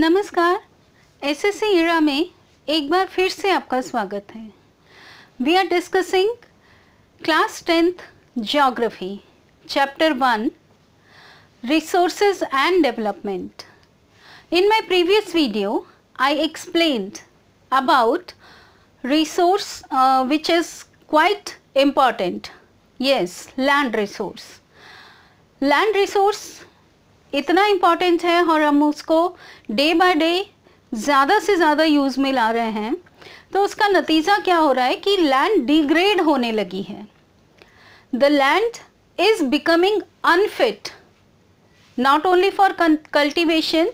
नमस्कार S S C इरा में एक बार फिर से आपका स्वागत है we are discussing class tenth geography chapter one resources and development in my previous video I explain about resource which is quite important yes land resource land resource इतना important है और हम उसको डे बाय डे ज़्यादा से ज़्यादा use में ला रहे हैं तो उसका नतीजा क्या हो रहा है कि लैंड डिग्रेड होने लगी है the land is becoming unfit not only for cultivation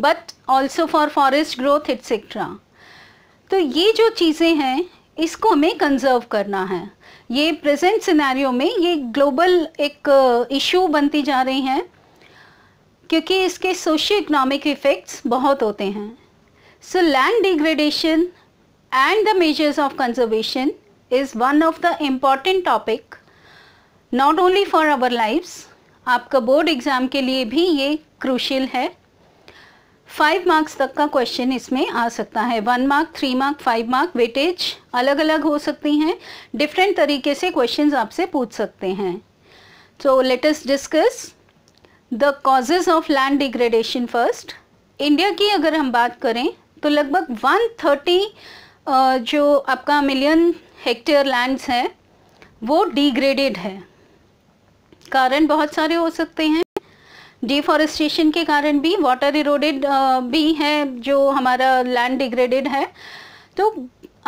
but also for forest growth etcetera तो ये जो चीज़ें हैं इसको हमें कंजर्व करना है ये प्रेजेंट सिनेरियो में ये ग्लोबल एक इशू uh, बनती जा रही हैं क्योंकि इसके सोशियो इकोनॉमिक इफ़ेक्ट्स बहुत होते हैं so land degradation and the measures of conservation is one of the important topic not only for our lifes आपका बोर्ड एग्ज़ाम के लिए भी ये क्रूशल है फाइव मार्क्स तक का क्वेश्चन इसमें आ सकता है one mark three mark five mark weightage अलग अलग हो सकती हैं डिफरेंट तरीके से क्वेश्चंस आपसे पूछ सकते हैं so let's discuss the causes of land degradation first India की अगर हम बात करें तो लगभग 130 जो आपका मिलियन हेक्टेयर लैंड्स है वो डिग्रेडेड है कारण बहुत सारे हो सकते हैं डिफॉरेस्टेशन के कारण भी वाटर इरोडेड भी है जो हमारा लैंड डिग्रेडेड है तो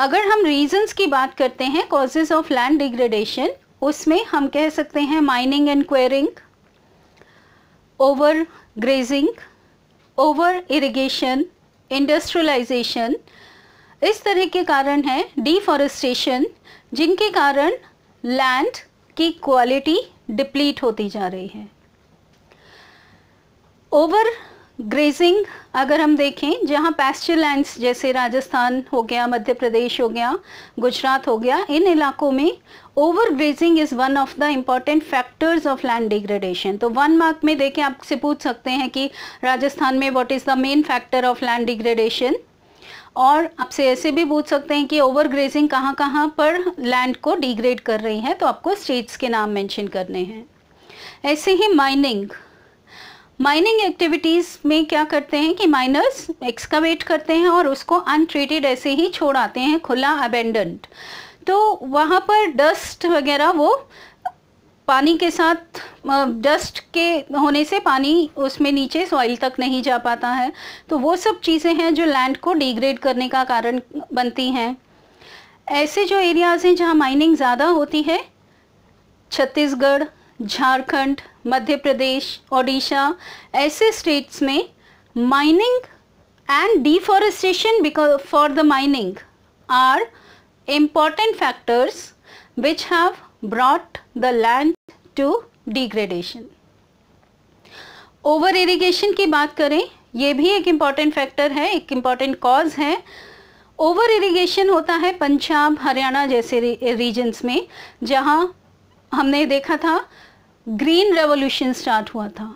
अगर हम रीजंस की बात करते हैं कॉजेज ऑफ लैंड डिग्रेडेशन उसमें हम कह सकते हैं mining and quarrying over grazing, over irrigation, industrialization इस तरह के कारण हैं डिफॉरेस्टेशन जिनके कारण लैंड की क्वालिटी डिप्लीट होती जा रही है ओवर ग्रेजिंग अगर हम देखें जहाँ पैस्चर जैसे राजस्थान हो गया मध्य प्रदेश हो गया गुजरात हो गया इन इलाकों में over grazing is one of the important factors of land degradation तो वन मार्क में देखें आपसे पूछ सकते हैं कि राजस्थान में what is the main factor of land degradation और आपसे ऐसे भी पूछ सकते हैं कि ओवर ग्रेजिंग कहाँ कहाँ पर लैंड को डिग्रेड कर रही है तो आपको स्टेट्स के नाम मैंशन करने हैं ऐसे ही माइनिंग माइनिंग एक्टिविटीज़ में क्या करते हैं कि माइनर्स एक्सकवेट करते हैं और उसको अनट्रीटेड ऐसे ही छोड़ आते हैं खुला अबेंडेंट तो वहाँ पर डस्ट वगैरह वो पानी के साथ डस्ट के होने से पानी उसमें नीचे सॉइल तक नहीं जा पाता है तो वो सब चीज़ें हैं जो लैंड को डिग्रेड करने का कारण बनती हैं ऐसे जो एरियाज़ हैं जहाँ माइनिंग ज़्यादा होती है छत्तीसगढ़ झारखंड मध्य प्रदेश ओडिशा ऐसे स्टेट्स में mining and deforestation because for the mining are important factors which have brought the land to degradation over irrigation की बात करें ये भी एक इम्पॉर्टेंट फैक्टर है एक इम्पॉर्टेंट कॉज है ओवर इरीगेशन होता है पंजाब हरियाणा जैसे रीजन्स में जहाँ हमने देखा था ग्रीन रेवोल्यूशन स्टार्ट हुआ था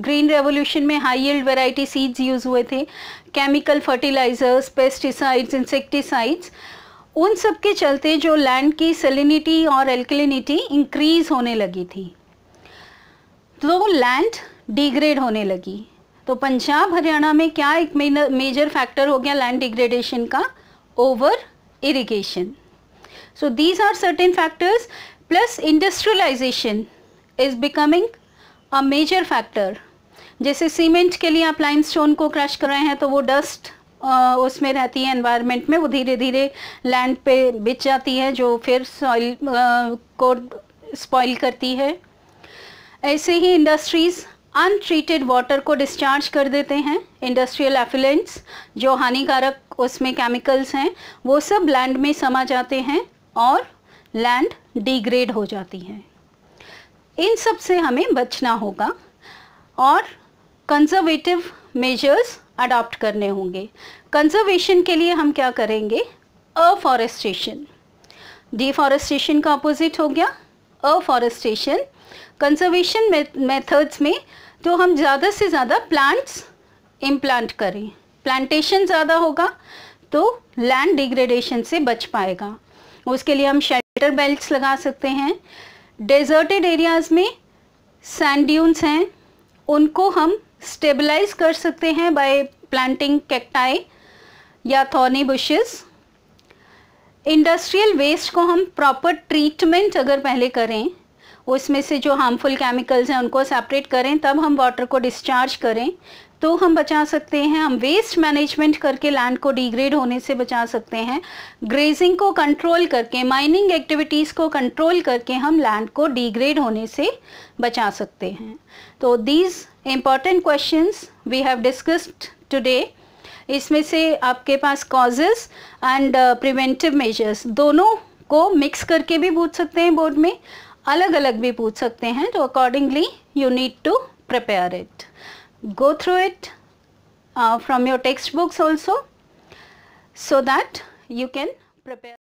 ग्रीन रेवोल्यूशन में high yield variety seeds use हुए थे केमिकल फर्टिलाइजर्स पेस्टिसाइड्स इंसेक्टिसाइड्स उन सब के चलते जो लैंड की सेलिनिटी और एल्कलिनिटी इंक्रीज होने लगी थी तो लैंड डिग्रेड होने लगी तो पंजाब हरियाणा में क्या एक मेजर फैक्टर हो गया लैंड डिग्रेडेशन का over irrigation so these are certain factors plus industrialisation is becoming a major factor जैसे सीमेंट के लिए आप लाइम स्टोन को क्रश कर रहे हैं तो वो डस्ट उसमें रहती है एनवायरनमेंट में वो धीरे धीरे लैंड पे बिछ जाती है जो फिर सॉइल को स्पॉइल करती है ऐसे ही इंडस्ट्रीज़ अनट्रीटेड वाटर को डिस्चार्ज कर देते हैं इंडस्ट्रियल एफिलेंट्स जो हानिकारक उसमें केमिकल्स हैं वो सब लैंड में समा जाते हैं और लैंड डिग्रेड हो जाती है इन सब से हमें बचना होगा और कंजर्वेटिव मेजर्स अडॉप्ट करने होंगे कंजर्वेशन के लिए हम क्या करेंगे अफॉरेस्टेशन डिफॉरेस्टेशन का अपोजिट हो गया अफॉरेस्टेशन कंजर्वेशन मेथड्स में तो हम ज़्यादा से ज़्यादा प्लांट्स इम्प्लांट करें प्लांटेशन ज़्यादा होगा तो लैंड डिग्रेडेशन से बच पाएगा उसके लिए हम वेटर बेल्ट लगा सकते हैं डेजर्टेड एरियाज़ में सैंड्यून्स हैं उनको हम स्टेबलाइज कर सकते हैं बाय प्लांटिंग कैक्टाई या थॉर्नी बुशेस इंडस्ट्रियल वेस्ट को हम प्रॉपर ट्रीटमेंट अगर पहले करें उसमें से जो हार्मफुल केमिकल्स हैं उनको सेपरेट करें तब हम वाटर को डिस्चार्ज करें तो हम बचा सकते हैं हम वेस्ट मैनेजमेंट करके लैंड को डिग्रेड होने से बचा सकते हैं ग्रेजिंग को कंट्रोल करके माइनिंग एक्टिविटीज़ को कंट्रोल करके हम लैंड को डिग्रेड होने से बचा सकते हैं तो these important question we have discussed today इसमें से आपके पास कॉजेज एंड प्रिवेंटिव मेजर्स दोनों को मिक्स करके भी पूछ सकते हैं बोर्ड में अलग अलग भी पूछ सकते हैं तो accordingly you need to prepare it go through it uh, from your textbooks also so that you can prepare